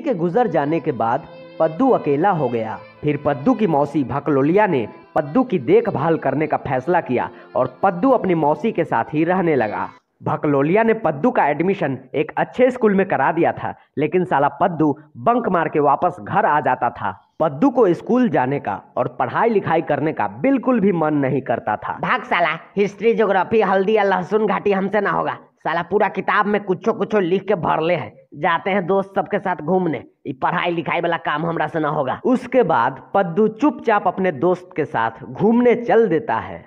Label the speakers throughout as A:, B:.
A: बुढ़ी के गुजर जाने के बाद पद्दू अकेला हो गया फिर पद्दू की मौसी भकलोलिया ने पद्दू की देखभाल करने का फैसला किया और पद्दू अपनी मौसी के साथ ही रहने लगा भकलोलिया ने पद्दू का एडमिशन एक अच्छे स्कूल में करा दिया था लेकिन साला पद्दू बंक मार के वापस घर आ जाता था पद्दू को स्कूल जाने का और पढ़ाई लिखाई करने का बिल्कुल भी मन नहीं करता था भाग साला हिस्ट्री ज्योग्राफी हल्दी या लहसुन घाटी हमसे ना होगा साला पूरा किताब में कुछो कुछो लिख के भर ले हैं जाते हैं दोस्त सबके साथ घूमने पढ़ाई लिखाई वाला काम हमरा से ना होगा उसके बाद पद्दू चुपचाप अपने दोस्त के साथ घूमने चल देता है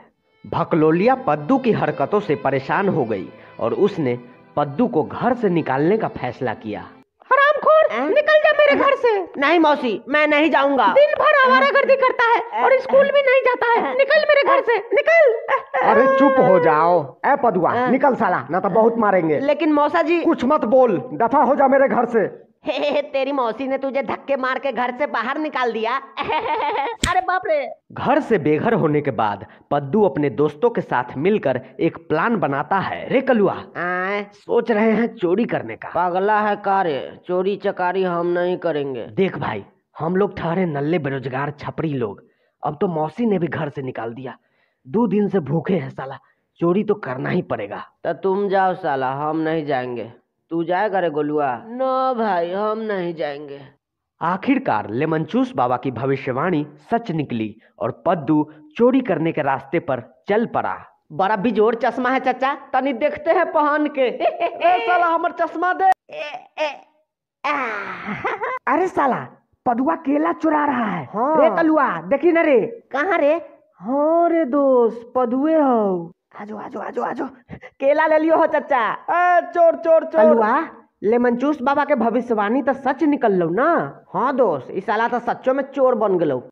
A: भकलोलिया पद्दू की हरकतों से परेशान हो गई और उसने पद्दू को घर से निकालने का फैसला किया मेरे घर से नहीं मौसी मैं नहीं जाऊंगा दिन भर आवारागर्दी करता है और स्कूल भी नहीं जाता है निकल मेरे घर से निकल अरे चुप हो जाओ ए पदुआ निकल साला ना तो बहुत मारेंगे लेकिन मौसा जी कुछ मत बोल दफा हो जा मेरे घर से हे, हे तेरी मौसी ने तुझे धक्के मार के घर से बाहर निकाल दिया अरे बाप रे घर से बेघर होने के बाद पद्दू अपने दोस्तों के साथ मिलकर एक प्लान बनाता है रे कलुआ सोच रहे हैं चोरी करने का पागला है कार्य चोरी चकारी हम नहीं करेंगे देख भाई हम लोग ठहरे नल्ले बेरोजगार छपरी लोग अब तो मौसी ने भी घर से निकाल दिया दो दिन से भूखे हैं साला चोरी तो करना ही पड़ेगा तो तुम जाओ साला हम नहीं जाएंगे तू जाएगा रे गोलुआ नो भाई हम नहीं जाएंगे आखिरकार लेमनचूस बाबा की भविष्यवाणी सच निकली और पद्दू चोरी करने के रास्ते पर चल पड़ा बड़ा बिजोर चश्मा है चाचा तनी देखते हैं पहन के ए ए, ए, साला हमर चश्मा दे ए, ए, अरे साला पदुआ केला चुरा रहा है हाँ। रे तलुआ देखी न रे कहाँ रे हाँ रे दोस्त पदुए हो आजो आजो आजो आजो केला ले लियो हो चचा ए चोर चोर चोर हलवा लेमन जूस बाबा के भविष्यवाणी तो सच निकल लो ना हाँ दोस्त इस साला तो सच्चो में चोर बन गलो